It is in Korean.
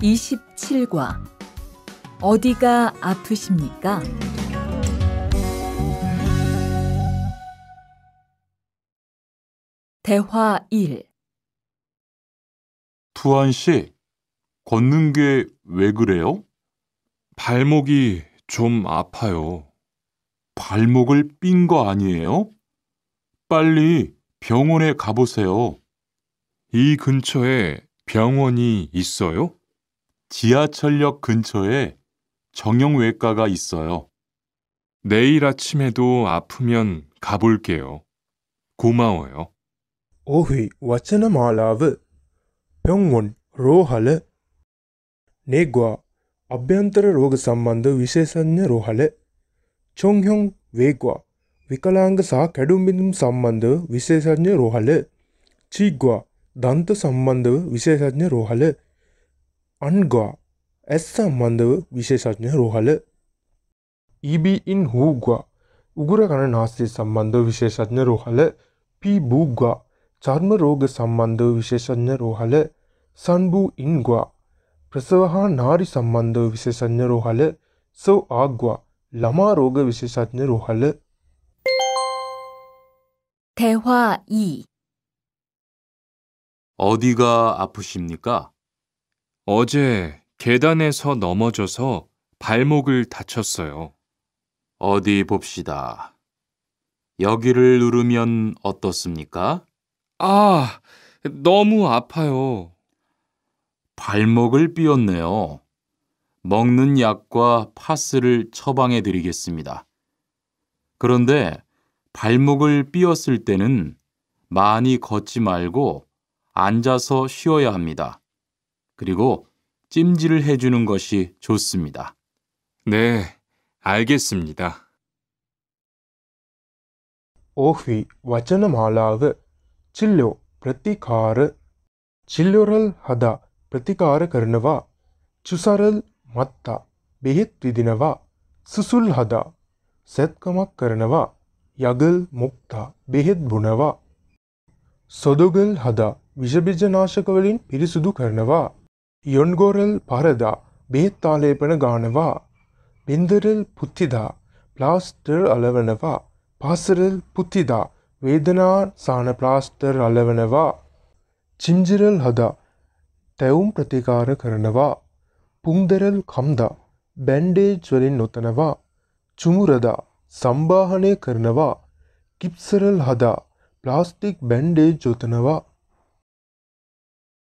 27과 어디가 아프십니까? 대화 1 투한 씨, 걷는 게 왜 그래요? 발목이 좀 아파요. 발목을 삔 거 아니에요? 빨리 병원에 가보세요. 이 근처에 병원이 있어요? 지하철역 근처에 정형외과가 있어요. 내일 아침에도 아프면 가볼게요. 고마워요. 오히 와치나 말라브 병원 로할레 네과 අභ්‍යන්තර රෝග සම්බන්ධ විශේෂඥ රෝහල චොංහොන් වේගවා විකලාංග සහ කැඩුම්බිඳුම් සම්බන්ධ විශේෂඥ රෝහල චීග්වා දන්ත සම්බන්ධව විශේෂඥ රෝහල අන්ගා ඇස් සම්බන්ධව විශේෂඥ රෝහල EBන් හූගවා උගුර කණ නාස්සේ සම්බන්ධ විශේෂඥ රෝහල පිබූගවා චර්ම රෝග සම්බන්ධව විශේෂඥ රෝහල සන්බූ ඉන්ගවා ප්‍රසව හා නාරි සම්බන්ධව විශේෂඥ රෝහල සෝ ආග්වා ළමා රෝග විශේෂඥ රෝහල 대화 2 어디가 아프십니까? 어제 계단에서 넘어져서 발목을 다쳤어요. 어디 봅시다. 여기를 누르면 어떻습니까? 아, 너무 아파요. 발목을 삐었네요. 먹는 약과 파스를 처방해 드리겠습니다. 그런데 발목을 삐었을 때는 많이 걷지 말고 앉아서 쉬어야 합니다. 그리고 찜질을 해주는 것이 좋습니다. 네, 알겠습니다. 5위 ವಚನಮಾಲಾದ ಚಿಲ್ಲು ಪ್ರತಿಕಾರ ಚಿಲ್ಲುರಲ್ ಹದ ಪ್ರತಿಕಾರ ಕರ್ಣವ ಚುಸರಲ್ ಮತ್ತ ಬೆಹಿತ್ ವಿದಿನವ ಸುಸುಲ್ ಹದ ಸತ್ಕಮಕ್ ಕರ್ಣವ ಯಗಲ್ ಮುಕ್ತ ಬೆಹಿತ್ ಬುಣವ ಸೊದುಗಲ್ ಹದ ವಿಷಬೀಜನಾಶಕಗಳಿನ್ ಪಿರಿಸುದು ಕರ್ಣವ ಯೊಣ್ಗೊರಲ್ ಪರದ ಬೇತಾಲೇಪನ ಗಾಣವ ಬೆಂದರಲ್ ಪುತ್ತಿದ ಪ್ಲಾಸ್ಟರ್ ಅಲವನವ ಪಾಸರಲ್ ಪುತ್ತಿದ ವೇದನಾ ಸಾನ ಪ್ಲಾಸ್ಟರ್ ಅಲವನವ ಚಿಂಜಿರಲ್ ಹದ තැවුම් ප්‍රතිකාර කරනවා පුන්දරල් කම්දා බැන්්ඩේජ්වලින් නොතනවා චුමුරදා සම්බාහනය කරනවා කිප්සරල් හදා ප්ලාස්ටික් බැන්්ඩේජ් ජොතනවා